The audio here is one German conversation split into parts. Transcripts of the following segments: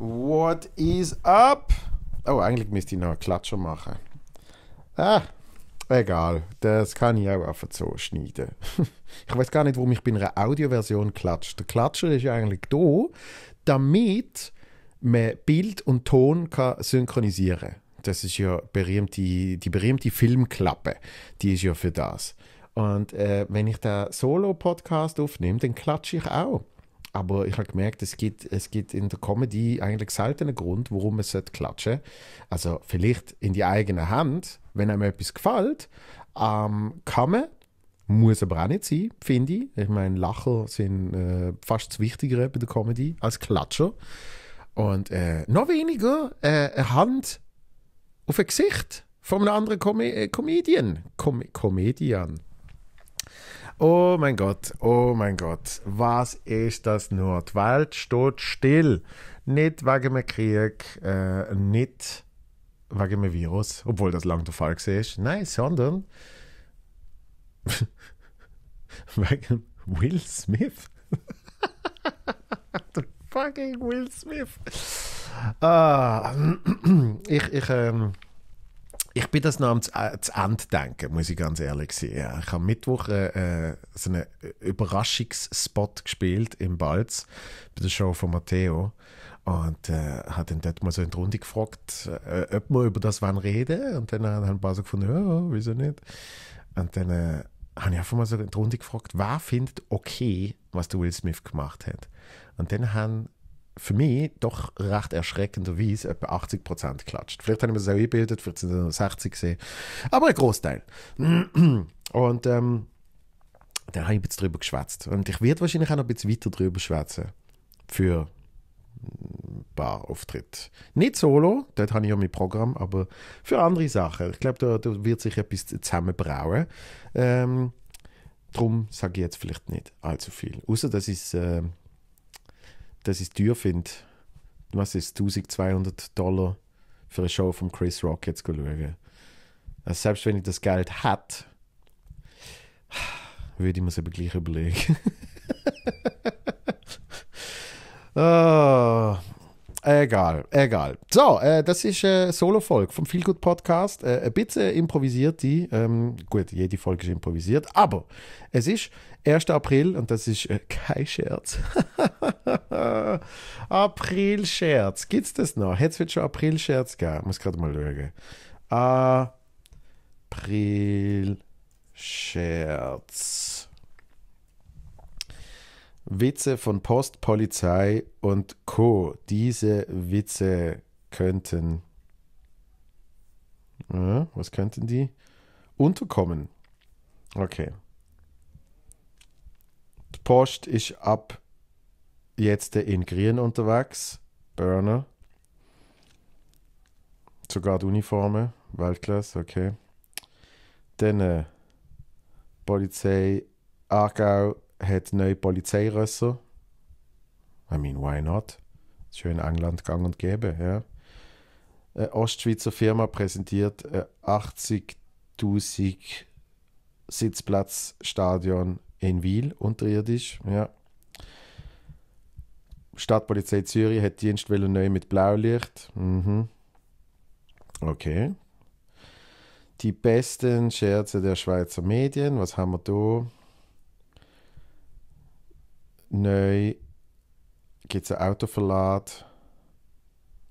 What is up? Oh, eigentlich müsste ich noch einen Klatscher machen. Ah, egal. Das kann ich auch einfach so schneiden. ich weiß gar nicht, warum ich bei einer Audioversion klatsche. Der Klatscher ist eigentlich da, damit man Bild und Ton kann synchronisieren kann. Das ist ja berühmte, die berühmte Filmklappe. Die ist ja für das. Und äh, wenn ich da Solo-Podcast aufnehme, dann klatsche ich auch aber ich habe gemerkt, es gibt, es gibt in der Comedy eigentlich selten einen Grund, warum es klatschen sollte. Also vielleicht in die eigene Hand, wenn einem etwas gefällt, ähm, kann man, muss aber auch nicht sein, finde ich. Ich meine, Lacher sind äh, fast das Wichtigere bei der Comedy als Klatscher. Und äh, noch weniger äh, eine Hand auf ein Gesicht von einem anderen Com äh, Comedian. Com Comedian. Oh mein Gott, oh mein Gott, was ist das nur? Die Welt steht still. Nicht wegen dem Krieg, äh, nicht wegen dem Virus, obwohl das lang der Fall war. Nein, sondern wegen Will Smith. The fucking Will Smith. Ah, ich, ich, ähm, ich bin das noch am äh, Ende denken, muss ich ganz ehrlich sein. Ja, ich habe Mittwoch äh, äh so einen äh, Überraschungsspot gespielt im Balz bei der Show von Matteo und äh, hat dann dort mal so in die Runde gefragt, äh, ob wir über das wann reden und dann haben ein paar so gefunden, ja, wieso nicht? Und dann äh, habe ich einfach mal so in die Runde gefragt, wer findet okay, was der Will Smith gemacht hat? Und dann haben für mich doch recht erschreckenderweise etwa 80% geklatscht. Vielleicht habe ich mir das auch eingebildet, vielleicht sind es 60 gesehen, aber ein Großteil. Und ähm, da habe ich ein bisschen drüber geschwätzt. Und ich werde wahrscheinlich auch noch ein bisschen weiter drüber schwätzen. Für ein paar Auftritte. Nicht solo, dort habe ich ja mein Programm, aber für andere Sachen. Ich glaube, da, da wird sich etwas zusammenbrauen. Ähm, drum sage ich jetzt vielleicht nicht allzu viel. Außer, dass ich es. Äh, dass ich es teuer finde, was ist 1200 Dollar für eine Show von Chris Rock jetzt zu schauen. Also selbst wenn ich das Geld hätte, würde ich mir es aber gleich überlegen. oh, egal, egal. So, äh, das ist eine Solo-Folge vom Feelgood Podcast. Äh, ein bisschen improvisiert die. Ähm, gut, jede Folge ist improvisiert, aber es ist 1. April, und das ist äh, kein Scherz. April-Scherz. Gibt's das noch? Hätte es wird schon April-Scherz gegeben. Muss gerade mal schauen. April-Scherz. Witze von Post, Polizei und Co. Diese Witze könnten. Ja, äh, was könnten die? Unterkommen. Okay. Post ist ab jetzt in Grün unterwegs. Burner. Sogar die Uniformen. Weltklasse, okay. Dann äh, Polizei Aargau hat neue Polizeirösser. I mean, why not? Schön in England gang und gäbe, ja. Eine äh, Ostschweizer Firma präsentiert 80.000 äh, Sitzplatzstadion in Wiel unterirdisch. Ja. Stadtpolizei Zürich hat Dienstwelle neu mit Blaulicht. Mhm. Okay. Die besten Scherze der Schweizer Medien. Was haben wir da? Neu geht es ein Autoverlad.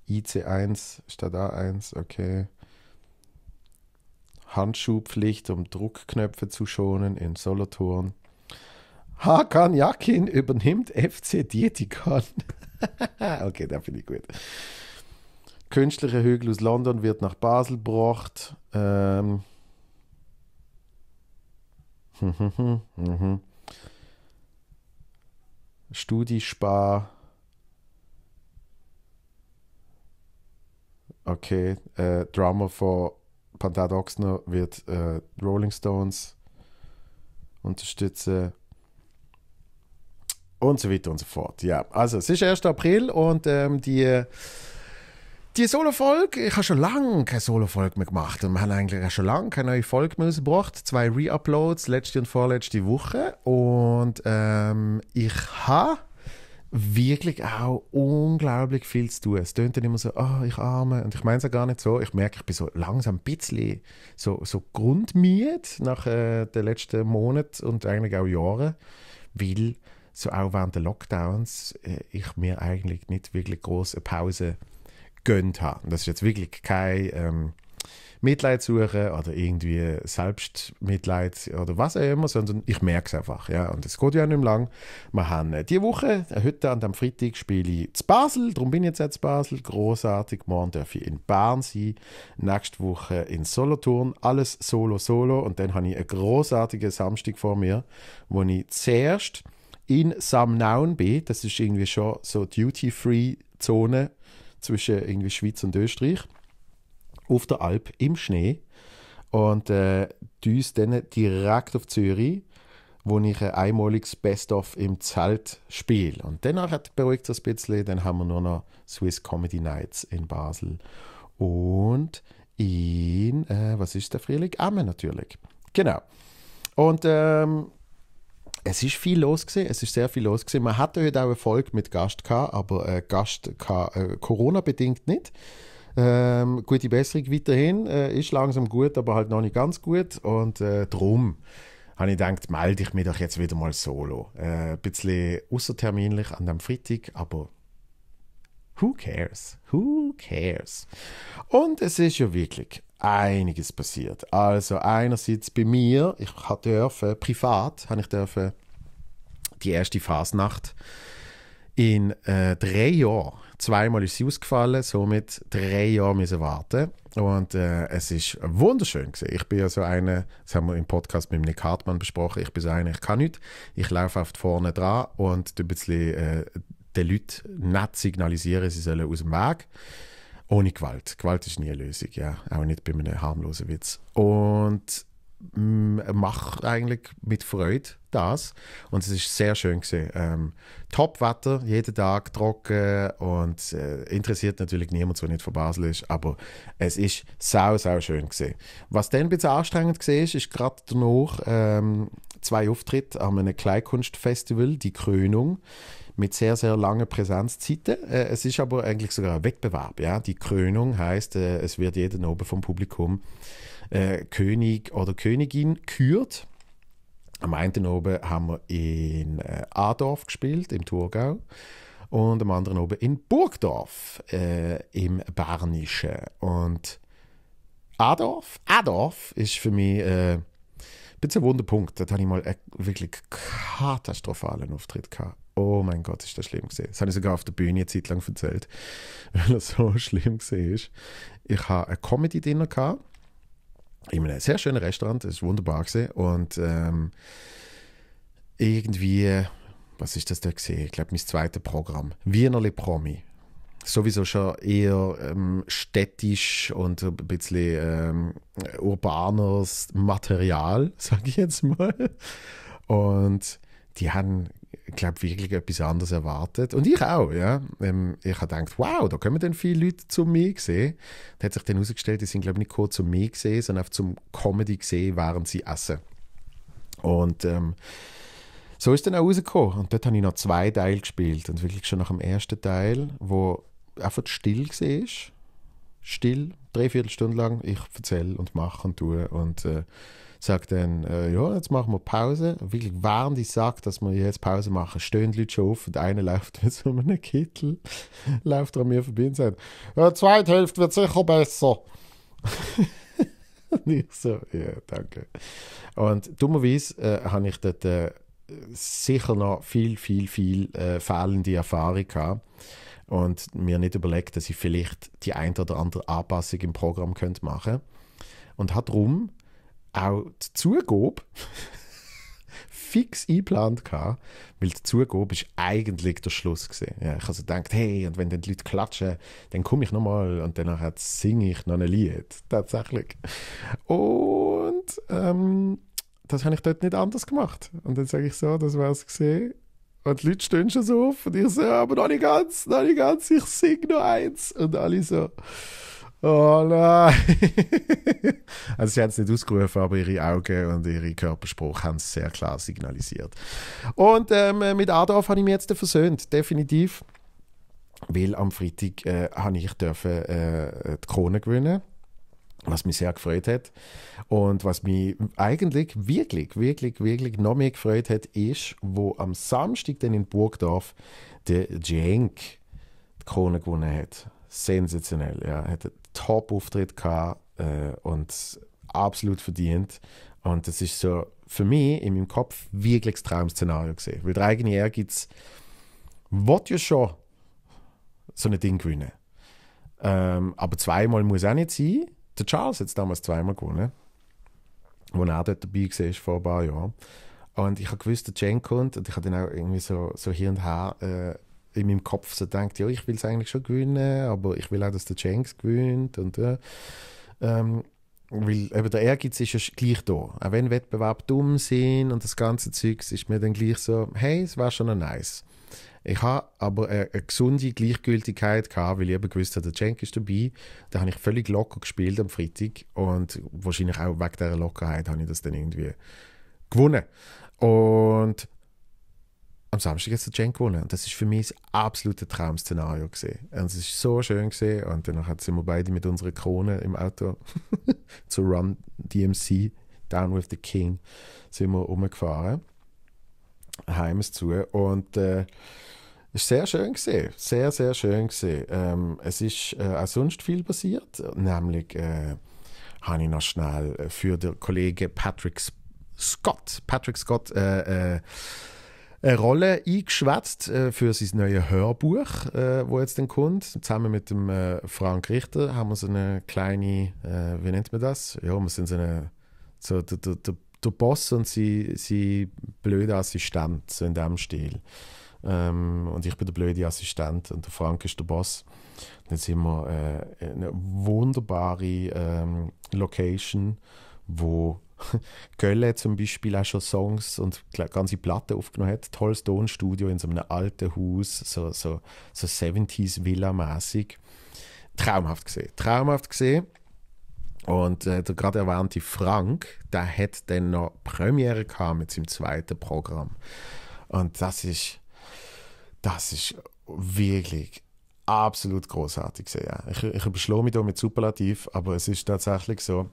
IC1 statt A1, okay. Handschuhpflicht, um Druckknöpfe zu schonen in Solothurn. Hakan Yakin übernimmt FC Dietikon. okay, da finde ich gut. Künstlicher Hügel aus London wird nach Basel gebracht. Ähm. Studiespar. Okay, äh, Drummer von Pantad Oxner wird äh, Rolling Stones unterstützen. Und so weiter und so fort. Ja, also es ist 1. April und ähm, die, die Solo-Folge, ich habe schon lange keine Solo-Folge mehr gemacht und wir haben eigentlich schon lange keine neue Folge mehr rausgebracht. Zwei Re-Uploads, letzte und vorletzte Woche. Und ähm, ich habe wirklich auch unglaublich viel zu tun. Es tönt dann immer so, oh, ich arme. Und ich meine es ja gar nicht so. Ich merke, ich bin so langsam ein bisschen so, so grundmied nach äh, den letzten Monaten und eigentlich auch Jahren, weil so auch während der Lockdowns, äh, ich mir eigentlich nicht wirklich große Pause gönnt habe. Das ist jetzt wirklich kein ähm, Mitleid suchen oder irgendwie Selbstmitleid oder was auch immer, sondern ich merke es einfach. Ja. Und es geht ja nicht mehr lang. Wir haben äh, diese Woche, äh, heute und am Freitag, spiele ich zu Basel. Darum bin ich jetzt zu Basel. Großartig. Morgen darf ich in Bern sein. Nächste Woche in Solothurn. Alles solo, solo. Und dann habe ich einen großartigen Samstag vor mir, wo ich zuerst in Samnaun bin. Das ist irgendwie schon so Duty-Free-Zone zwischen irgendwie Schweiz und Österreich. Auf der Alp im Schnee. Und äh, düst dann direkt auf Zürich, wo ich ein einmaliges Best-of im Zelt spiele. Und danach beruhigt es ein bisschen. Dann haben wir nur noch Swiss Comedy Nights in Basel. Und in, äh, was ist der Frühling? Amme natürlich. Genau. Und ähm, es ist viel los gewesen, es ist sehr viel los gewesen. Man hatte heute auch Erfolg mit Gast gehabt, aber äh, Gast äh, Corona bedingt nicht. Ähm, gute Besserung weiterhin, äh, ist langsam gut, aber halt noch nicht ganz gut und äh, drum habe ich gedacht, melde ich mich doch jetzt wieder mal solo. Äh, ein bisschen außerterminlich an dem Freitag, aber who cares? Who cares? Und es ist ja wirklich einiges passiert. Also einerseits bei mir, ich durfte privat, habe ich dürfen die erste Fasnacht in äh, drei Jahren. Zweimal ist sie ausgefallen, somit drei Jahre müssen warten. Und äh, es ist wunderschön gewesen. Ich bin ja so einer, das haben wir im Podcast mit Nick Hartmann besprochen, ich bin so einer, ich kann nicht. Ich laufe oft vorne dran und ein bisschen äh, den Leuten nett signalisieren, sie sollen aus dem Weg. Ohne Gewalt. Gewalt ist nie eine Lösung, ja. Auch nicht bei einem harmlosen Witz. Und mm, mache eigentlich mit Freude das. Und es ist sehr schön gesehen. Ähm, Top-Wetter, jeden Tag trocken und äh, interessiert natürlich niemand, der nicht von Basel ist, aber es ist sau, sau schön gesehen. Was dann ein bisschen anstrengend war, ist, ist gerade danach ähm, zwei Auftritte an einem Kleinkunstfestival, die Krönung mit sehr, sehr langen Präsenzzeiten. Äh, es ist aber eigentlich sogar ein Wettbewerb. Ja? Die Krönung heißt, äh, es wird jeden oben vom Publikum äh, König oder Königin kürt. Am einen oben haben wir in äh, Adorf gespielt, im Thurgau. Und am anderen oben in Burgdorf, äh, im Bernischen. Und Adorf, Adorf ist für mich äh, bis zu wunden Punkt, dort habe ich mal einen wirklich katastrophalen Auftritt gehabt. Oh mein Gott, ist das schlimm gewesen. Das habe ich sogar auf der Bühne eine Zeit lang erzählt, weil das so schlimm war. Ich habe ein Comedy-Dinner gehabt, in einem sehr schönen Restaurant, das war wunderbar gewesen. Und ähm, irgendwie, was ist das da gesehen? Ich glaube, mein zweites Programm, Wienerli Promi sowieso schon eher ähm, städtisch und ein bisschen ähm, urbanes Material, sage ich jetzt mal. Und die haben, glaube wirklich etwas anderes erwartet. Und ich auch, ja. Ähm, ich habe gedacht, wow, da kommen dann viele Leute zu mir gesehen. Da hat sich dann herausgestellt, die sind, glaube ich, nicht kurz zu mir gesehen, sondern auch zum Comedy gesehen, während sie essen. Und ähm, so ist dann auch rausgekommen. Und dort habe ich noch zwei Teile gespielt. Und wirklich schon nach dem ersten Teil, wo einfach still war. Still, dreiviertel Stunde lang. Ich erzähle und mache und tue und äh, sage dann, äh, ja, jetzt machen wir Pause. Wirklich während ich sage, dass wir jetzt Pause machen, stehen die Leute schon auf und einer läuft mit so einem Kittel, läuft an mir vorbei und sagt, ja, die zweite Hälfte wird sicher besser. und ich so, ja, danke. Und dummerweise äh, habe ich dort äh, sicher noch viel, viel, viel äh, fehlende Erfahrung gehabt und mir nicht überlegt, dass ich vielleicht die ein oder andere Anpassung im Programm könnte machen und hat drum auch die Zugabe fix eingeplant gehabt, weil die Zugabe ist eigentlich der Schluss gewesen. Ja, ich habe also gedacht, hey, und wenn dann die Leute klatschen, dann komme ich nochmal und danach singe ich noch ein Lied, tatsächlich. Und ähm, das habe ich dort nicht anders gemacht. Und dann sage ich so, das war es gesehen. Und die Leute stehen schon so auf und ich so, aber noch nicht ganz, noch nicht ganz, ich sing nur eins. Und alle so, oh nein. also sie haben es nicht ausgerufen, aber ihre Augen und ihre Körperspruch haben es sehr klar signalisiert. Und ähm, mit Adolf habe ich mich jetzt versöhnt, definitiv. Weil am Freitag äh, habe ich dürfen, äh, die Krone gewinnen was mich sehr gefreut hat. Und was mich eigentlich wirklich, wirklich, wirklich noch mehr gefreut hat, ist, wo am Samstag dann in Burgdorf der Jenk die Krone gewonnen hat. Sensationell, ja. Er hat einen Top-Auftritt gehabt äh, und absolut verdient. Und das ist so für mich in meinem Kopf wirklich das Traum-Szenario gesehen. Weil der eigene gibt es, wollte ja schon so ein Ding gewinnen. Ähm, aber zweimal muss auch nicht sein. Der Charles hat es damals zweimal gewonnen, ne? wo er auch dort dabei war, vor ein paar Jahren. Und ich habe gewusst, der Jen kommt und ich habe dann auch irgendwie so, so hier und her äh, in meinem Kopf so gedacht, ja, ich will es eigentlich schon gewinnen, aber ich will auch, dass der Jenks gewinnt und äh, ähm, weil eben der Ehrgeiz ist ja gleich da. Auch wenn Wettbewerbe dumm sind und das ganze Zeug, ist mir dann gleich so, hey, es war schon nice. Ich habe aber eine, eine gesunde Gleichgültigkeit gehabt, weil ich eben gewusst habe, der Cenk ist dabei. Da habe ich völlig locker gespielt am Freitag und wahrscheinlich auch wegen dieser Lockerheit habe ich das dann irgendwie gewonnen. Und am Samstag hat der Cenk gewonnen. Und das ist für mich das absolute Traum-Szenario gewesen. Und es ist so schön gesehen. Und danach sind wir beide mit unserer Krone im Auto zu Run DMC, Down with the King, sind wir rumgefahren. Heimes zu. Und äh, es war sehr schön. Gewesen. Sehr, sehr schön. Ähm, es ist äh, auch sonst viel passiert. Nämlich äh, habe ich noch schnell äh, für den Kollegen Patrick Scott, Patrick Scott äh, äh eine Rolle eingeschwätzt äh, für sein neues Hörbuch, äh, wo jetzt dann kommt. Zusammen mit dem Frank Richter haben wir so eine kleine, wie nennt man das? Ja, wir sind so eine, so der, der, der Boss und sie, sie blöde Assistent, so in dem Stil. Ähm, und ich bin der blöde Assistent und der Frank ist der Boss. Und jetzt sind wir äh, eine wunderbare ähm, Location, wo Köln zum Beispiel auch schon Songs und ganze Platten aufgenommen hat. Tolles Tonstudio in so einem alten Haus, so, so, so 70s Villa-mäßig. Traumhaft gesehen. Traumhaft gesehen. Und äh, der gerade erwähnte Frank, der hat dann noch Premiere gehabt mit seinem zweiten Programm. Und das ist das ist wirklich absolut großartig ja. Ich, ich überschlage mich da mit Superlativ, aber es ist tatsächlich so,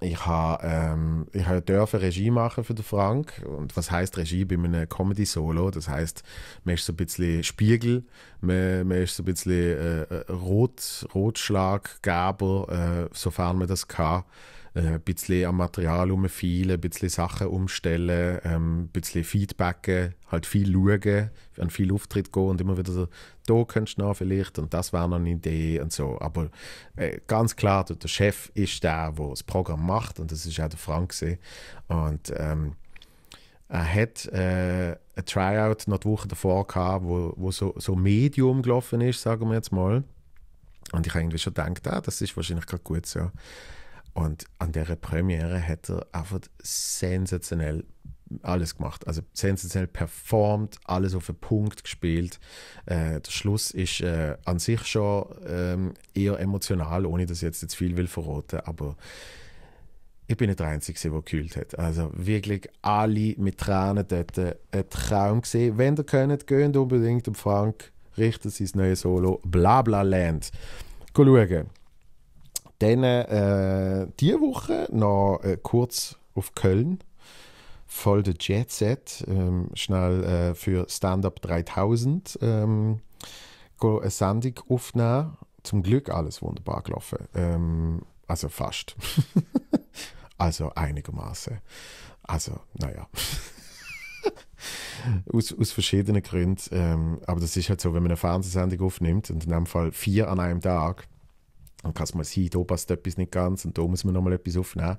ich habe ähm, ich habe dürfen Regie machen für den Frank und was heißt Regie bei einem Comedy Solo das heißt man ist so ein bisschen Spiegel man, man ist so ein bisschen äh, äh Rot Rotschlaggeber äh, sofern man das kann äh, ein bisschen am Material umfielen, ein bisschen Sachen umstellen, ähm, ein bisschen Feedbacken, halt viel schauen, an viel Auftritt gehen und immer wieder so, da könntest du noch vielleicht und das wäre noch eine Idee und so. Aber äh, ganz klar, der Chef ist der, der das Programm macht und das ist auch der Frank. Gewesen. Und ähm, er hat äh, ein Tryout noch die Woche davor gehabt, wo, wo so, so Medium gelaufen ist, sagen wir jetzt mal. Und ich habe irgendwie schon gedacht, ah, das ist wahrscheinlich gerade gut so. Und an der Premiere hat er einfach sensationell alles gemacht. Also sensationell performt, alles auf den Punkt gespielt. Äh, der Schluss ist äh, an sich schon ähm, eher emotional, ohne dass ich jetzt, jetzt viel will verraten, aber ich bin nicht der Einzige, der gekühlt hat. Also wirklich alle mit Tränen dort äh, einen Traum gesehen. Wenn ihr könnt, geht unbedingt um Frank, richtet sein neues Solo, Blabla Land. Schauen. Dann äh, diese Woche noch äh, kurz auf Köln. Voll der Jet Set. Ähm, schnell äh, für Stand-Up 3000 ähm, eine Sendung aufnehmen. Zum Glück alles wunderbar gelaufen. Ähm, also fast. also einigermaßen. Also, naja. aus, aus verschiedenen Gründen. Ähm, aber das ist halt so, wenn man eine Fernsehsendung aufnimmt, und in dem Fall vier an einem Tag, dann kann es mal sein, da passt etwas nicht ganz und da muss man nochmal etwas aufnehmen.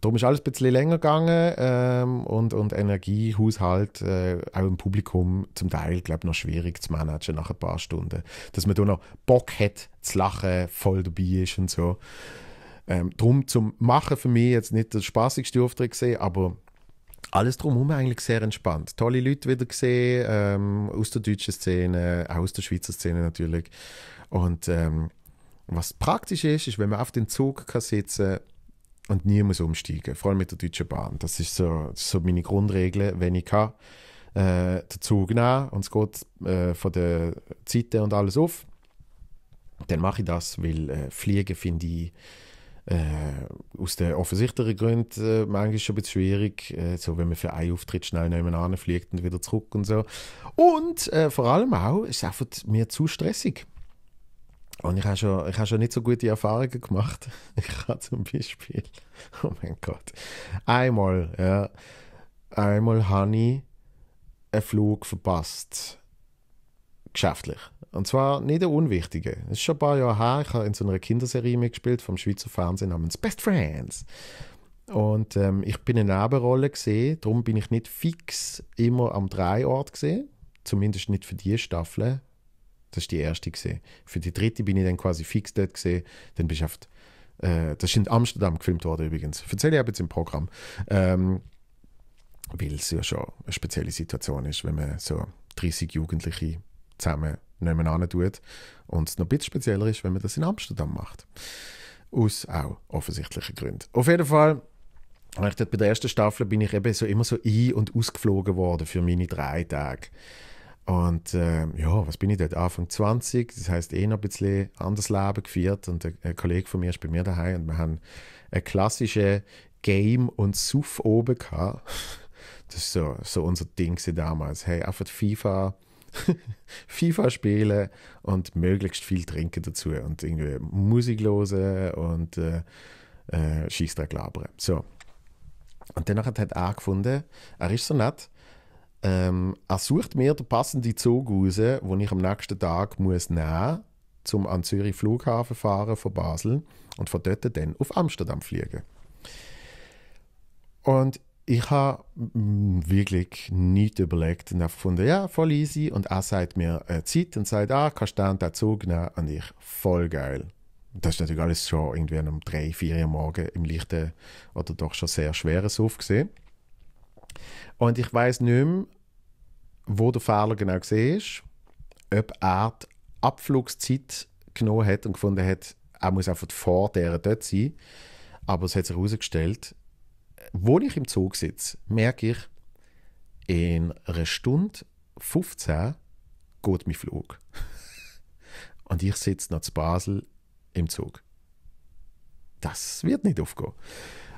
Darum ist alles ein bisschen länger gegangen ähm, und, und Energiehaushalt äh, auch im Publikum zum Teil, glaube ich, noch schwierig zu managen nach ein paar Stunden. Dass man da noch Bock hat, zu lachen, voll dabei ist und so. Ähm, drum zum Machen für mich jetzt nicht der spaßigste Auftritt gesehen, aber alles drumherum eigentlich sehr entspannt. Tolle Leute wieder gesehen, ähm, aus der deutschen Szene, auch aus der Schweizer Szene natürlich. Und ähm, und was praktisch ist, ist, wenn man auf den Zug kann sitzen und nie muss umsteigen, vor allem mit der Deutschen Bahn. Das ist so, so meine Grundregel, wenn ich kann, äh, den Zug nehmen und es geht äh, von der Zeiten und alles auf, dann mache ich das, weil äh, Fliegen finde ich äh, aus den offensichtlichen Gründen äh, manchmal schon ein bisschen schwierig, äh, so wenn man für einen Auftritt schnell nebenan fliegt und wieder zurück und so. Und äh, vor allem auch, ist es einfach mir zu stressig. Und ich habe schon, ich schon nicht so gute Erfahrungen gemacht. Ich habe zum Beispiel, oh mein Gott, einmal, ja, einmal habe ich einen Flug verpasst. Geschäftlich. Und zwar nicht der unwichtige. Das ist schon ein paar Jahre her. Ich habe in so einer Kinderserie mitgespielt vom Schweizer Fernsehen namens Best Friends. Und ähm, ich bin in einer Nebenrolle gesehen, darum bin ich nicht fix immer am Dreiort gesehen. Zumindest nicht für die Staffel. Das ist die erste gesehen. Für die dritte bin ich dann quasi fix dort gesehen. Dann bist du auf, äh, das ist in Amsterdam gefilmt worden übrigens. Erzähle ich jetzt im Programm. Ähm, weil es ja schon eine spezielle Situation ist, wenn man so 30 Jugendliche zusammen nebeneinander tut. Und es noch ein bisschen spezieller ist, wenn man das in Amsterdam macht. Aus auch offensichtlichen Gründen. Auf jeden Fall bei der ersten Staffel bin ich eben so immer so ein- und ausgeflogen worden für meine drei Tage. Und äh, ja, was bin ich dort? Anfang 20, das heißt eh noch ein bisschen anderes Leben geführt. Und ein, ein Kollege von mir ist bei mir daheim und wir haben ein klassische Game- und Suff oben gehabt. Das ist so, so unser Ding damals. Hey, einfach FIFA, FIFA spielen und möglichst viel trinken dazu. Und irgendwie Musik hören und äh, äh, Schießtrag labern. So. Und danach hat er angefunden, er ist so nett, ähm, er sucht mir den passenden Zug raus, den ich am nächsten Tag muss nehmen muss, um an Zürich Flughafen fahren von Basel und von dort dann auf Amsterdam fliegen. Und ich habe hm, wirklich nicht überlegt und gefunden, ja, voll easy. Und er sagt mir äh, Zeit und sagt, ah, kannst du den, Zug nehmen? Und ich, voll geil. Das ist natürlich alles schon irgendwie um drei, vier Uhr morgens im lichten oder doch schon sehr schweren Suff gesehen. Und ich weiß nicht mehr, wo der Fehler genau gesehen ist, ob er die Abflugszeit genommen hat und gefunden hat, er muss einfach vor der dort sein. Aber es hat sich herausgestellt, wo ich im Zug sitze, merke ich, in einer Stunde 15 geht mein Flug. und ich sitze noch zu Basel im Zug. Das wird nicht aufgehen.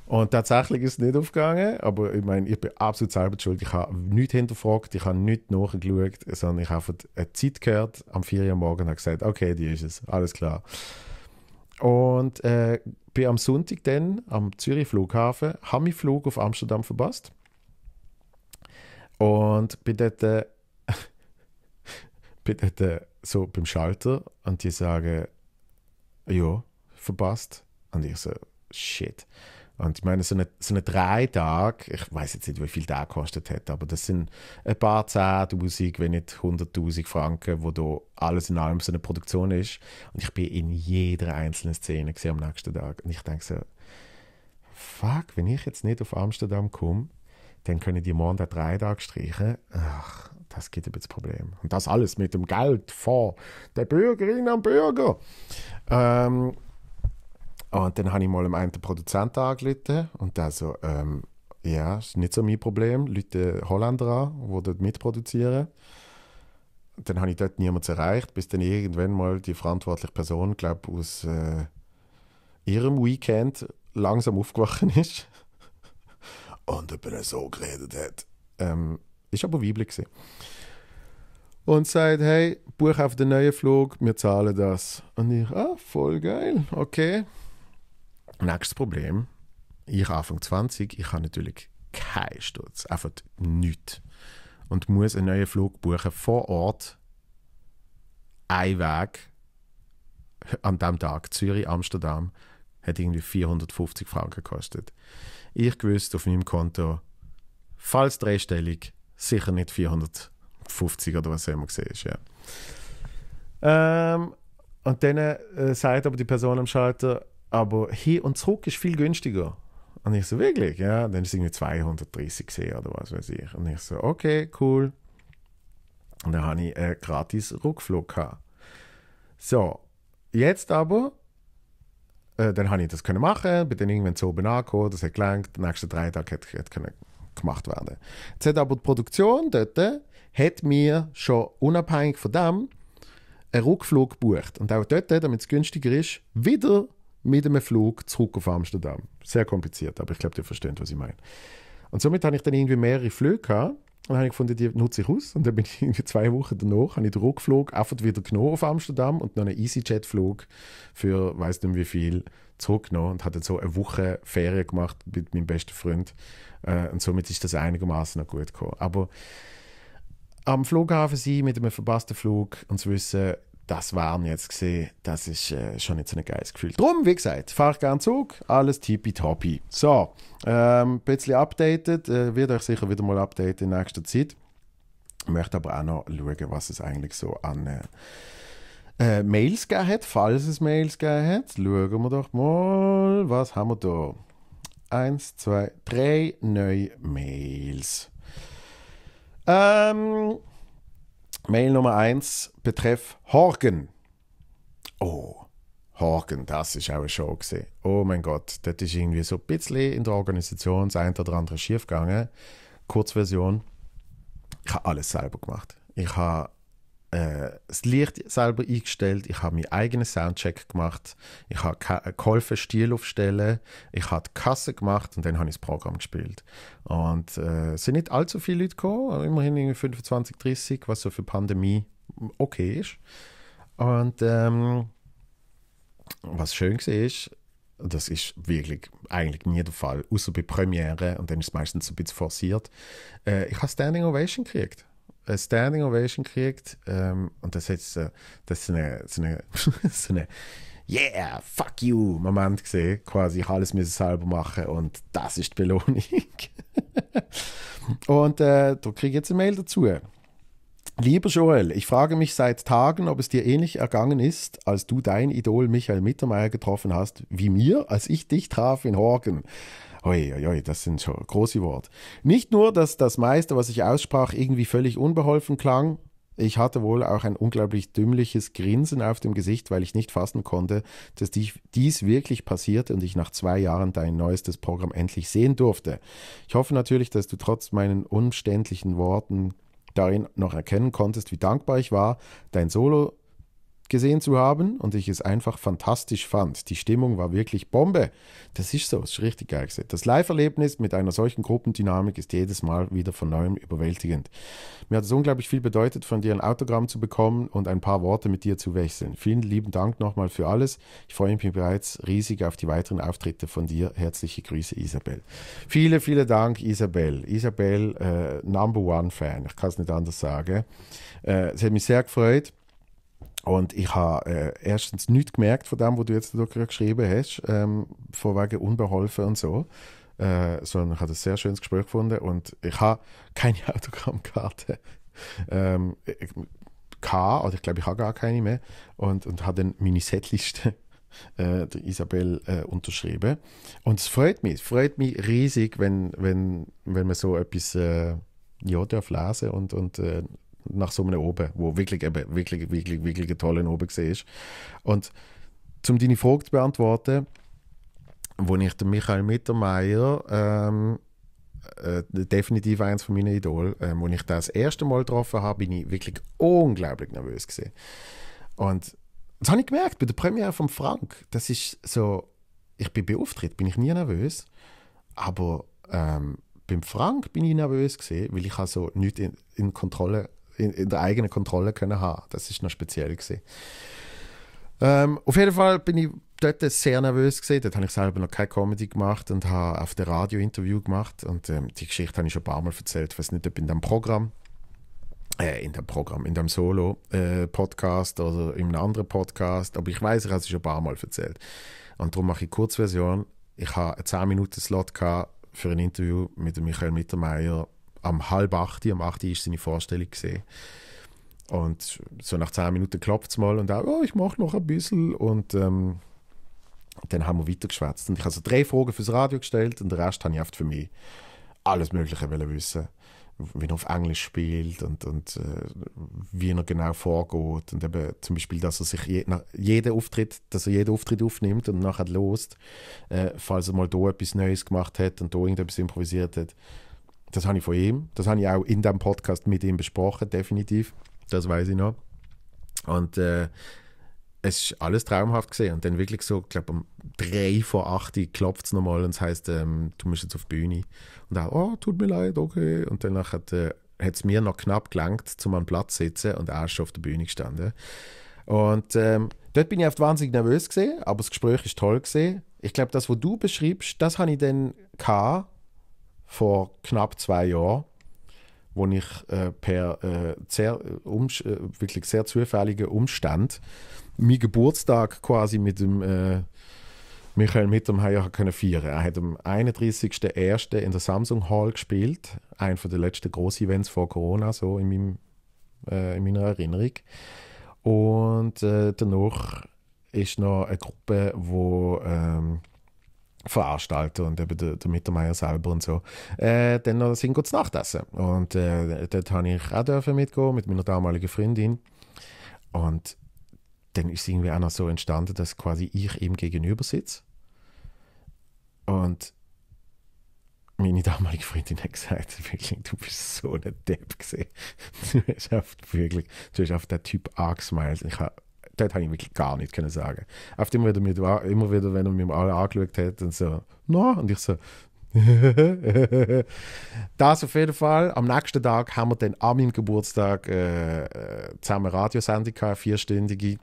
Und tatsächlich ist es nicht aufgegangen, aber ich meine, ich bin absolut selber schuld. Ich habe nichts hinterfragt, ich habe nichts nachgeschaut, sondern ich habe einfach eine äh, Zeit gehört am 4 Uhr morgens und habe gesagt, okay, die ist es, alles klar. Und äh, bin am Sonntag dann am Zürich Flughafen, habe meinen Flug auf Amsterdam verpasst und bin dort, äh, bin dort äh, so beim Schalter und die sagen, ja, verpasst. Und ich so, shit. Und ich meine, so eine, so eine drei Tage, ich weiß jetzt nicht, wie viel der gekostet hat, aber das sind ein paar 10.000, wenn nicht 100.000 Franken, wo da alles in allem so eine Produktion ist. Und ich bin in jeder einzelnen Szene am nächsten Tag. Und ich denke so, fuck, wenn ich jetzt nicht auf Amsterdam komme, dann können die morgen auch drei Tage streichen. Ach, das gibt aber das Problem. Und das alles mit dem Geld von den Bürgerinnen und Bürger. Ähm, und dann habe ich mal einen Produzenten angerufen und der so, ähm, ja, ist nicht so mein Problem, Leute Holländer an, die dort mitproduzieren. Dann habe ich dort niemanden erreicht, bis dann irgendwann mal die verantwortliche Person, glaube ich, aus äh, ihrem Weekend langsam aufgewacht ist und über ihn so geredet hat. Ähm, ist aber weiblich gewesen. Und sagt, hey, buch auf den neuen Flug, wir zahlen das. Und ich, ah, voll geil, okay. Nächstes Problem. Ich Anfang 20, ich habe natürlich keinen Sturz, einfach nichts. Und muss einen neuen Flug buchen vor Ort, ein Weg an dem Tag, Zürich, Amsterdam, hat irgendwie 450 Franken gekostet. Ich gewusst auf meinem Konto, falls dreistellig, sicher nicht 450 oder was auch immer gesehen ist. Ja. Ähm, und dann äh, sagt aber die Person am Schalter, aber hin und zurück ist viel günstiger. Und ich so, wirklich? Ja, dann ist es irgendwie 230 gesehen oder was weiß ich. Und ich so, okay, cool. Und dann habe ich einen gratis Rückflug gehabt. So, jetzt aber, äh, dann habe ich das können machen, bin dann irgendwann zu oben angekommen, das hat gelangt, die nächsten drei Tage hätte, hätte gemacht werden. Jetzt hat aber die Produktion dort, hat mir schon unabhängig von dem einen Rückflug gebucht. Und auch dort, damit es günstiger ist, wieder mit einem Flug zurück auf Amsterdam. Sehr kompliziert, aber ich glaube, ihr versteht, was ich meine. Und somit hatte ich dann irgendwie mehrere Flüge gehabt. Und dann habe ich gefunden, die nutze ich aus. Und dann bin ich irgendwie zwei Wochen danach, habe ich den Rückflug einfach wieder genommen auf Amsterdam und dann einen EasyJet-Flug für weiß nicht wie viel zurückgenommen und hatte so eine Woche Ferien gemacht mit meinem besten Freund. Äh, und somit ist das einigermaßen noch gut gekommen. Aber am Flughafen sein mit einem verpassten Flug und zu wissen, das waren jetzt gesehen, das ist äh, schon jetzt ein geiles Gefühl. Drum, wie gesagt, fahrt gern Zug, alles tippitoppi. So, ähm, ein bisschen updated, äh, wird euch sicher wieder mal updaten in nächster Zeit. Möchte aber auch noch schauen, was es eigentlich so an äh, äh, Mails gegeben hat, falls es Mails gegeben hat. Schauen wir doch mal, was haben wir da? Eins, zwei, drei neue Mails. Ähm, Mail Nummer 1, Betreff Horgen. Oh, Horgen, das ist auch eine Show gewesen. Oh mein Gott, das ist irgendwie so ein bisschen in der Organisation das ein oder andere schiefgegangen. Kurzversion, ich habe alles selber gemacht. Ich habe äh, das Licht selber eingestellt, ich habe meinen eigenen Soundcheck gemacht, ich habe äh, geholfen, Stil aufstellen, ich habe die Kasse gemacht und dann habe ich das Programm gespielt. Und äh, es sind nicht allzu viele Leute gekommen, immerhin 25, 30, was so für Pandemie okay ist. Und ähm, was schön war, ist, das ist wirklich eigentlich nie der Fall, außer bei Premiere und dann ist es meistens ein bisschen forciert. Äh, ich habe Standing Ovation gekriegt eine äh, Standing Ovation gekriegt ähm, und das hat so, das ist so eine, so eine, so eine Yeah, fuck you Moment gesehen. Quasi, ich alles müssen selber machen und das ist die Belohnung. und äh, da kriege ich jetzt eine Mail dazu. Lieber Joel, ich frage mich seit Tagen, ob es dir ähnlich ergangen ist, als du dein Idol Michael Mittermeier getroffen hast, wie mir, als ich dich traf in Horgen. Hoi, hoi, hoi, das sind schon große Worte. Nicht nur, dass das meiste, was ich aussprach, irgendwie völlig unbeholfen klang, ich hatte wohl auch ein unglaublich dümmliches Grinsen auf dem Gesicht, weil ich nicht fassen konnte, dass dies wirklich passierte und ich nach zwei Jahren dein neuestes Programm endlich sehen durfte. Ich hoffe natürlich, dass du trotz meinen umständlichen Worten darin noch erkennen konntest, wie dankbar ich war, dein Solo gesehen zu haben und ich es einfach fantastisch fand. Die Stimmung war wirklich Bombe. Das ist so, das ist richtig geil. Das Live-Erlebnis mit einer solchen Gruppendynamik ist jedes Mal wieder von neuem überwältigend. Mir hat es unglaublich viel bedeutet, von dir ein Autogramm zu bekommen und ein paar Worte mit dir zu wechseln. Vielen lieben Dank nochmal für alles. Ich freue mich bereits riesig auf die weiteren Auftritte von dir. Herzliche Grüße, Isabel. Viele, viele Dank, Isabel. Isabel, äh, Number One Fan. Ich kann es nicht anders sagen. Äh, es hat mich sehr gefreut. Und ich habe äh, erstens nichts gemerkt von dem, was du jetzt da geschrieben hast, ähm, von wegen unbeholfen und so. Äh, sondern ich habe ein sehr schönes Gespräch gefunden und ich habe keine Autogrammkarte. ähm, ich, hatte, oder ich glaube, ich habe gar keine mehr. Und, und habe dann meine Setliste äh, der Isabel äh, unterschrieben. Und es freut mich, es freut mich riesig, wenn, wenn, wenn man so etwas äh, ja, darf lesen und, und äh, nach so einem Oben, wo wirklich, eben, wirklich, wirklich, wirklich ein toller Oben ist. Und um deine Frage zu beantworten, wo ich den Michael Mittermeier ähm, äh, definitiv eins von meinen Idolen. Ähm, als ich das erste Mal getroffen habe, bin ich wirklich unglaublich nervös gewesen. Und das habe ich gemerkt bei der Premiere von Frank. Das ist so, ich bin bei bin ich nie nervös, aber ähm, beim Frank bin ich nervös gewesen, weil ich also nicht in, in Kontrolle in, in der eigenen Kontrolle können haben. Das ist noch speziell gewesen. Ähm, auf jeden Fall bin ich dort sehr nervös gesehen. Dort habe ich selber noch keine Comedy gemacht und habe auf der Radio Interview gemacht und ähm, die Geschichte habe ich schon ein paar Mal erzählt. Ich weiß nicht, ob in dem Programm, äh, in dem Programm, in dem Solo äh, Podcast oder in einem anderen Podcast, aber ich weiß, ich habe es schon ein paar Mal erzählt. Und darum mache ich Kurzversion. Ich habe einen 10 Minuten Slot für ein Interview mit Michael Mittermeier am halb acht, am acht ist seine Vorstellung gesehen. Und so nach zehn Minuten klopft es mal und auch, oh, ich mache noch ein bisschen. Und ähm, dann haben wir weitergeschwätzt. Und ich habe so drei Fragen fürs Radio gestellt und den Rest habe ich oft für mich alles Mögliche wissen. Wie er auf Englisch spielt und, und äh, wie er genau vorgeht. Und eben zum Beispiel, dass er sich je, jeden Auftritt, dass er jeden Auftritt aufnimmt und nachher los, äh, falls er mal da etwas Neues gemacht hat und da irgendetwas improvisiert hat das habe ich von ihm. Das habe ich auch in diesem Podcast mit ihm besprochen, definitiv. Das weiß ich noch. Und äh, es ist alles traumhaft gesehen. Und dann wirklich so, ich glaube, um drei vor acht klopft es nochmal und es heißt, ähm, du musst jetzt auf die Bühne. Und dann, oh, tut mir leid, okay. Und danach hat äh, es mir noch knapp gelangt, zu meinem Platz zu sitzen und er ist schon auf der Bühne gestanden. Und ähm, dort bin ich oft wahnsinnig nervös gesehen, aber das Gespräch ist toll gesehen. Ich glaube, das, was du beschreibst, das habe ich dann gehabt, vor knapp zwei Jahren, wo ich äh, per äh, sehr, äh, um, äh, wirklich sehr zufälligen Umstand meinen Geburtstag quasi mit dem äh, Michael Mittermeier können feiern. Er hat am 31.01. in der Samsung Hall gespielt, ein von den letzten großen Events vor Corona, so in, meinem, äh, in meiner Erinnerung. Und äh, danach ist noch eine Gruppe, wo ähm, Veranstalter und eben der, der Mittermeier selber und so, äh, dann noch sind gut Nachtessen. Und äh, dort habe ich auch dürfen mitgehen mit meiner damaligen Freundin. Und dann ist es irgendwie auch noch so entstanden, dass quasi ich ihm gegenüber sitze. Und meine damalige Freundin hat gesagt, wirklich, du bist so ein Depp gesehen. Du hast auf, wirklich, du hast auf den Typ angesmiled. Ich habe das habe ich wirklich gar nicht können sagen. Auf dem wieder mit, immer wieder, wenn er mich alle angeschaut hat, und so, no. und ich so, das auf jeden Fall. Am nächsten Tag haben wir dann an meinem Geburtstag äh, äh zusammen Radiosendung gehabt, vierstündige.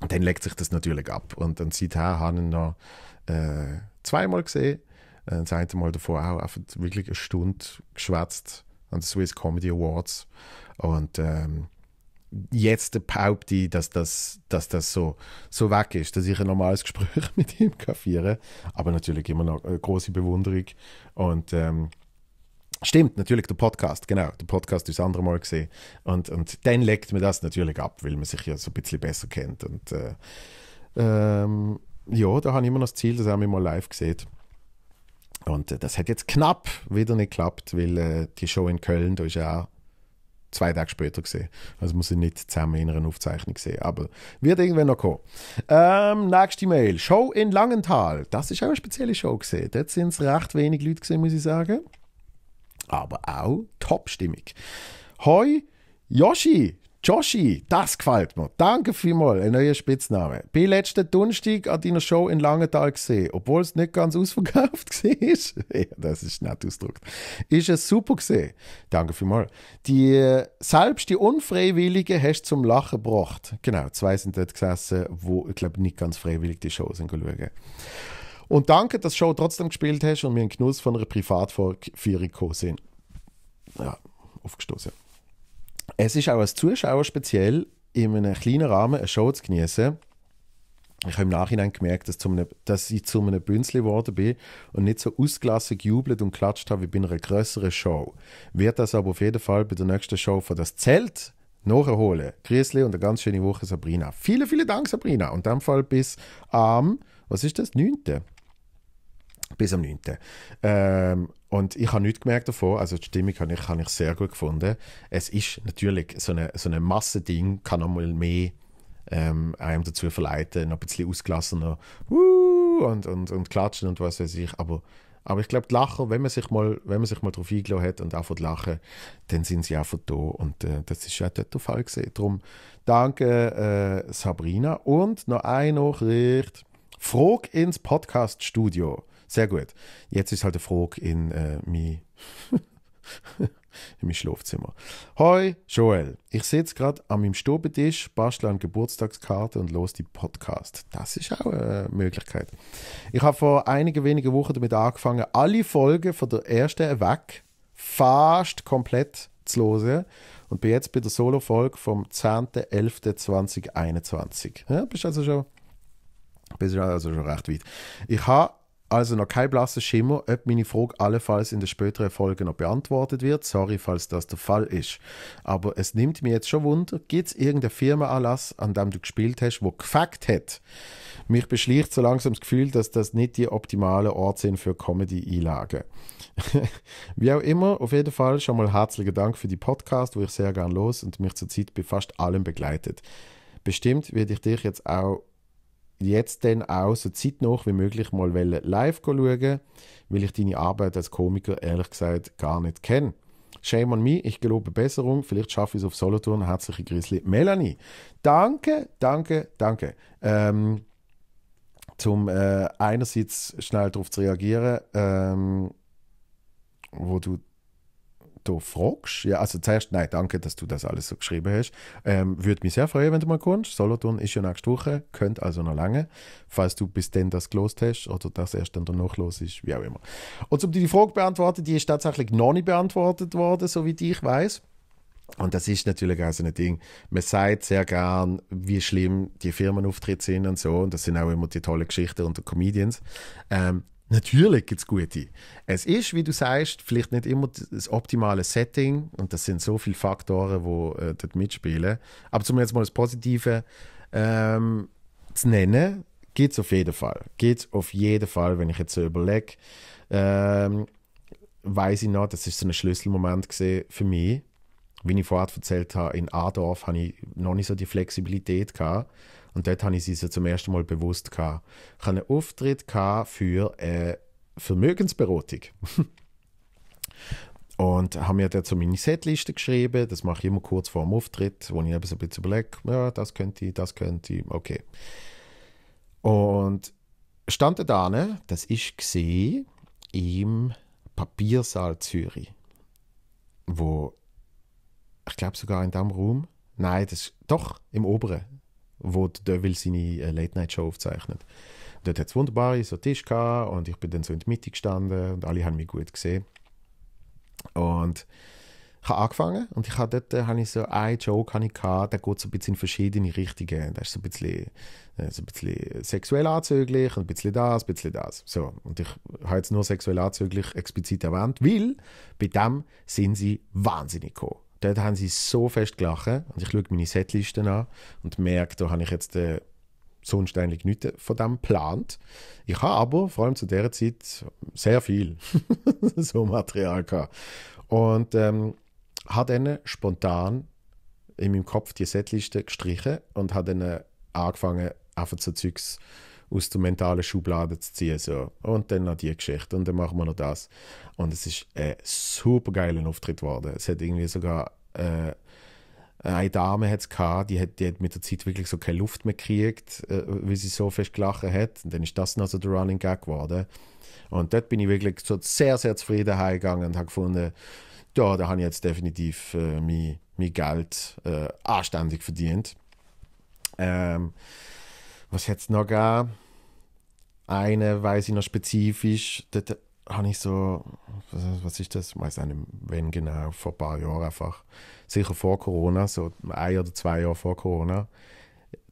Und dann legt sich das natürlich ab. Und dann seither habe ich ihn noch äh, zweimal gesehen. Äh, das zweite Mal davor auch einfach wirklich eine Stunde geschwätzt an den Swiss Comedy Awards. Und ähm, jetzt behaupte ich, dass das, dass das so, so weg ist, dass ich ein normales Gespräch mit ihm führen kann. Aber natürlich immer noch eine große Bewunderung. Und ähm, stimmt, natürlich der Podcast, genau. Der Podcast ist das andere Mal gesehen. Und, und dann legt mir das natürlich ab, weil man sich ja so ein bisschen besser kennt. Und äh, ähm, ja, da habe ich immer noch das Ziel, dass er mich mal live gesehen. Und äh, das hat jetzt knapp wieder nicht geklappt, weil äh, die Show in Köln, da ist ja auch zwei Tage später gesehen. Also muss ich nicht zusammen in einer Aufzeichnung sehen. Aber wird irgendwann noch kommen. Ähm, nächste Mail. Show in Langenthal. Das ist auch eine spezielle Show gesehen. Dort sind es recht wenig Leute gesehen, muss ich sagen. Aber auch Top-Stimmung. Hoi, Yoshi Joshi, das gefällt mir. Danke vielmals, ein neuer Spitzname. Bin letzten Donnerstag an deiner Show in Langenthal gesehen, obwohl es nicht ganz ausverkauft war. das ist nett ausgedrückt. Ist es super gesehen. Danke vielmals. Die, äh, selbst die Unfreiwilligen hast du zum Lachen gebracht. Genau, zwei sind dort gesessen, wo, ich glaube, nicht ganz freiwillig die Show schauen. Und danke, dass du die Show trotzdem gespielt hast und mir einen Genuss von einer Privatvorführung gekommen sind. Ja, aufgestoßen. Es ist auch als Zuschauer speziell, in einem kleinen Rahmen eine Show zu genießen. Ich habe im Nachhinein gemerkt, dass, einem, dass ich zu einem Bünzli geworden bin und nicht so ausgelassen gejubelt und klatscht habe wie bei einer größeren Show. Wird das aber auf jeden Fall bei der nächsten Show von das Zelt nachholen. Grüßli und eine ganz schöne Woche, Sabrina. Vielen, vielen Dank, Sabrina. Und in dem Fall bis am, was ist das, 9.? Bis am 9. Ähm, und ich habe nichts gemerkt davon, also die Stimmung habe ich, habe ich sehr gut gefunden. Es ist natürlich so ein so eine Massending, kann noch mal mehr ähm, einem dazu verleiten, noch ein bisschen ausgelassener und, und, und klatschen und was weiß ich. Aber, aber ich glaube, die Lacher, wenn man sich mal, wenn man sich mal drauf eingelassen hat und anfängt lachen, dann sind sie einfach da. Und äh, das ist auch dort der Fall gewesen. Darum danke äh, Sabrina. Und noch eine Nachricht. Frog ins Podcast-Studio. Sehr gut. Jetzt ist halt eine Frage in äh, mein, in mein Schlafzimmer. Hoi, Joel. Ich sitze gerade an meinem Stubentisch, bastle an Geburtstagskarte und los die Podcast. Das ist auch eine Möglichkeit. Ich habe vor einigen wenigen Wochen damit angefangen, alle Folgen von der ersten weg fast komplett zu hören und bin jetzt bei der Solo-Folge vom 10.11.2021. Ja, bist also schon bist also schon recht weit. Ich habe also noch kein blasses Schimmer, ob meine Frage allenfalls in den späteren Folgen noch beantwortet wird. Sorry, falls das der Fall ist. Aber es nimmt mir jetzt schon Wunder, gibt es irgendeinen Firmenanlass, an dem du gespielt hast, wo gefackt hat? Mich beschleicht so langsam das Gefühl, dass das nicht die optimalen Orte sind für Comedy-Einlagen. Wie auch immer, auf jeden Fall schon mal herzlichen Dank für die Podcast, wo ich sehr gern los und mich zurzeit bei fast allem begleitet. Bestimmt werde ich dich jetzt auch jetzt dann auch so zeitnah wie möglich mal live schauen, weil ich deine Arbeit als Komiker ehrlich gesagt gar nicht kenne. Shame on me, ich gelobe Besserung, vielleicht schaffe ich es auf Solothurn. Herzliche Grüße, Melanie. Danke, danke, danke. Ähm, zum äh, einerseits schnell darauf zu reagieren, ähm, wo du da fragst. Ja, also zuerst, nein, danke, dass du das alles so geschrieben hast. Ähm, Würde mich sehr freuen, wenn du mal kommst. Solothurn ist ja nächste Woche, könnte also noch lange, falls du bis dann das gelost hast oder das erst dann danach los ist, wie auch immer. Und um dir die Frage beantwortet, die ist tatsächlich noch nicht beantwortet worden, so wie ich weiß. Und das ist natürlich auch so ein Ding. Man sagt sehr gern, wie schlimm die Firmenauftritte sind und so. Und das sind auch immer die tollen Geschichten unter Comedians. Ähm, Natürlich gibt es gute. Es ist, wie du sagst, vielleicht nicht immer das optimale Setting und das sind so viele Faktoren, die äh, dort mitspielen. Aber um jetzt mal das Positive ähm, zu nennen, geht es auf jeden Fall. Geht auf jeden Fall, wenn ich jetzt so überlege. Ähm, weiß ich noch, das ist so ein Schlüsselmoment für mich. Wie ich vorher erzählt habe, in Adorf hatte ich noch nicht so die Flexibilität. Gehabt. Und dort hatte ich sie so zum ersten Mal bewusst gehabt. Ich hatte einen Auftritt gehabt für eine Vermögensberatung. Und habe mir so meine Setliste geschrieben. Das mache ich immer kurz vor dem Auftritt, wo ich eben so ein bisschen überlege, ja, das könnte ich, das könnte ich, okay. Und stand da, ne? das gesehen im Papiersaal Zürich, wo, ich glaube sogar in diesem Raum, nein, das doch, im oberen, wo der will seine äh, Late-Night-Show aufzeichnet. Dort hat es wunderbar so Tisch gehabt und ich bin dann so in der Mitte gestanden und alle haben mich gut gesehen. Und ich habe angefangen und ich habe dort äh, habe ich so einen Joke habe ich gehabt, der geht so ein bisschen in verschiedene Richtungen. Der ist so ein bisschen, äh, so ein bisschen sexuell anzüglich und ein bisschen das, ein bisschen das. So. Und ich habe jetzt nur sexuell anzüglich explizit erwähnt, weil bei dem sind sie wahnsinnig gekommen. Und dort haben sie so fest gelacht. Und ich schaue meine Setlisten an und merke, da habe ich jetzt äh, sonst eigentlich nichts von dem geplant. Ich habe aber, vor allem zu dieser Zeit, sehr viel so Material gehabt. Und ähm, habe dann spontan in meinem Kopf die Setliste gestrichen und habe dann angefangen, einfach so Zeugs zu aus der mentalen Schublade zu ziehen. So. Und dann noch die Geschichte und dann machen wir noch das. Und es ist ein super geiler Auftritt geworden. Es hat irgendwie sogar äh, eine Dame hat's gehabt, die hat, die hat mit der Zeit wirklich so keine Luft mehr gekriegt, äh, weil sie so fest gelachen hat. Und dann ist das noch so der Running Gag geworden. Und dort bin ich wirklich so sehr, sehr zufrieden heimgegangen und habe gefunden, ja, da habe ich jetzt definitiv äh, mein, mein Geld äh, anständig verdient. Ähm, was hat es noch gegeben? Eine weiß ich noch spezifisch, dort habe ich so, was ist das? Ich weiß nicht, wenn genau, vor ein paar Jahren einfach. Sicher vor Corona, so ein oder zwei Jahre vor Corona.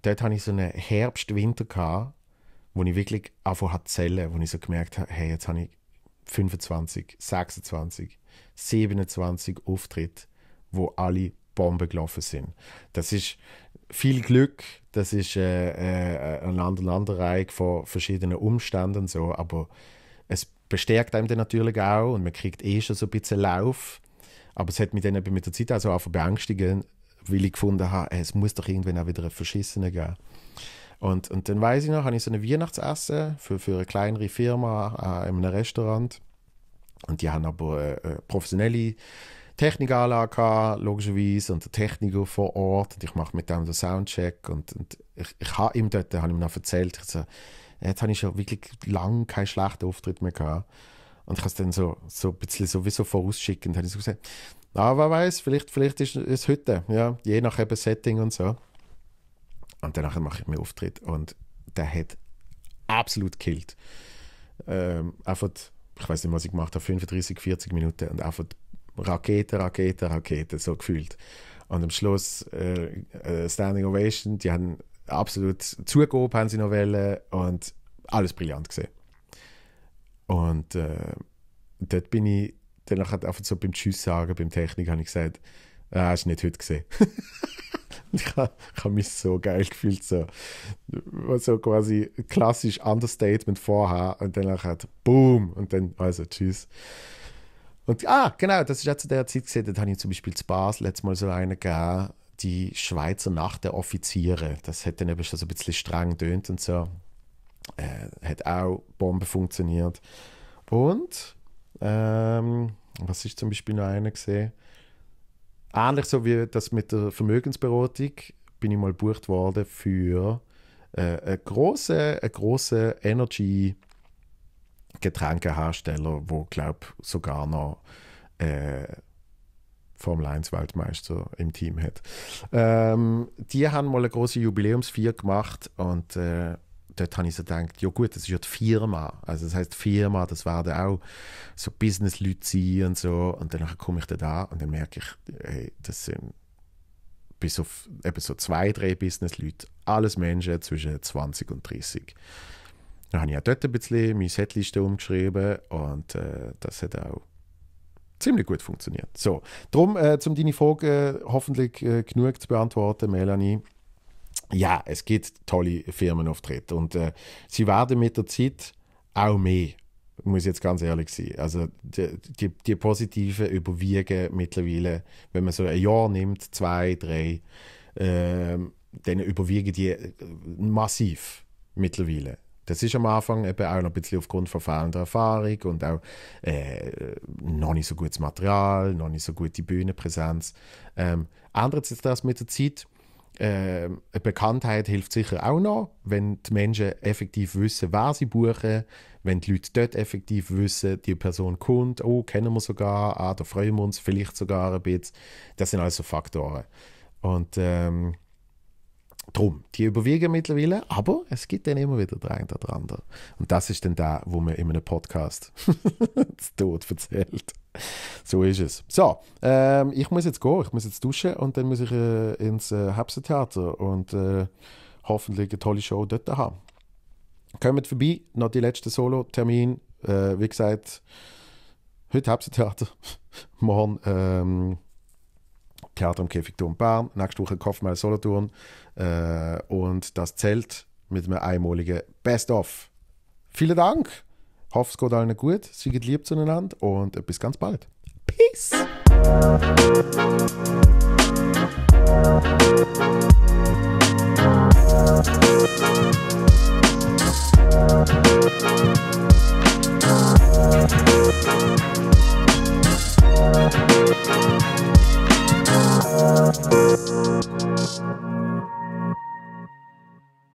Dort hatte ich so einen Herbst-Winter, gehabt, wo ich wirklich angefangen habe zu zählen, wo ich so gemerkt habe, hey, jetzt habe ich 25, 26, 27 Auftritte, wo alle Bombe gelaufen sind. Das ist viel Glück, das ist äh, äh, eine andere eine von verschiedenen Umständen so, aber es bestärkt einem dann natürlich auch und man kriegt eh schon so ein bisschen Lauf. Aber es hat mich dann mit der Zeit auch so auch beängstigen, weil ich gefunden habe, es muss doch irgendwann auch wieder einen Verschissenen geben. Und, und dann weiß ich noch, habe ich so ein Weihnachtsessen für, für eine kleinere Firma äh, in einem Restaurant. Und die haben aber äh, professionelle Technikanlage logischerweise, und der Techniker vor Ort. Und ich mache mit dem den Soundcheck. Und, und ich, ich habe ihm dort, habe ihm noch erzählt, ich so, jetzt habe ich schon wirklich lange keinen schlechten Auftritt mehr gehabt. Und ich habe es dann so, so ein bisschen vorausschicken. vorausschickend, habe ich so gesagt, ah, wer weiß, vielleicht, vielleicht ist es heute, ja, je nach eben Setting und so. Und danach mache ich mir Auftritt und der hat absolut killt. Ähm, einfach, ich weiß nicht, was ich gemacht habe, 35, 40 Minuten und einfach Rakete, Rakete, Rakete, so gefühlt. Und am Schluss äh, äh, Standing Ovation, die haben absolut zugehoben, haben sie noch wollen, und alles brillant gesehen. Und äh, dort bin ich, dann halt einfach so beim Tschüss sagen, beim Technik, habe ich gesagt, ah, hast du nicht heute gesehen. ich habe hab mich so geil gefühlt, so, so quasi klassisch Understatement vorher und dann hat boom und dann, also tschüss. Und ah, genau, das ist auch zu der Zeit gesehen. Da habe ich zum Beispiel zu Basel letztes Mal so einen gegeben, die Schweizer Nacht der Offiziere. Das hat dann eben schon so ein bisschen streng tönt und so. Äh, hat auch Bombe funktioniert. Und ähm, was ist zum Beispiel noch einer gesehen? Ähnlich so wie das mit der Vermögensberatung bin ich mal bucht worden für äh, einen grossen, einen grossen Energy- Getränkehersteller, wo glaube sogar noch äh, Formel 1 Weltmeister im Team hat. Ähm, die haben mal eine große Jubiläumsfeier gemacht und äh, dort habe ich so gedacht, ja gut, das ist ja die Firma. Also das heißt Firma, das werden auch so Business-Leute sein und so. Und dann komme ich da an und dann merke ich, hey, das sind bis auf eben so zwei, drei Business-Leute, alles Menschen zwischen 20 und 30. Dann habe ich auch dort ein bisschen meine Setliste umgeschrieben und äh, das hat auch ziemlich gut funktioniert. So, darum, äh, um deine Frage äh, hoffentlich äh, genug zu beantworten, Melanie. Ja, es gibt tolle Firmenauftritte und äh, sie werden mit der Zeit auch mehr, muss ich jetzt ganz ehrlich sein. Also die, die, die positiven überwiegen mittlerweile, wenn man so ein Jahr nimmt, zwei, drei, ähm, dann überwiegen die äh, massiv mittlerweile. Das ist am Anfang eben auch noch ein bisschen aufgrund von fehlender Erfahrung und auch äh, noch nicht so gutes Material, noch nicht so gute Bühnenpräsenz. Ähm, ändert sich das mit der Zeit? Ähm, eine Bekanntheit hilft sicher auch noch, wenn die Menschen effektiv wissen, wer sie buchen, wenn die Leute dort effektiv wissen, die Person kommt, oh, kennen wir sogar, ah, da freuen wir uns vielleicht sogar ein bisschen. Das sind also Faktoren. Und ähm, Drum, die überwiegen mittlerweile, aber es gibt dann immer wieder der eine oder andere. Und das ist dann da, wo man in einem Podcast zu Tod erzählt. So ist es. So, ähm, ich muss jetzt gehen, ich muss jetzt duschen und dann muss ich äh, ins äh, Hapsentheater und äh, hoffentlich eine tolle Show dort haben. Kommt vorbei, noch die letzte Solo-Termin. Äh, wie gesagt, heute Hapsentheater, morgen ähm, Theater am Käfigturm Bern, nächste Woche Kopfmal Solothurn äh, und das Zelt mit einem einmaligen Best-of. Vielen Dank, ich hoffe es geht allen gut, seid lieb zueinander und bis ganz bald. Peace! Thank you. Thank you.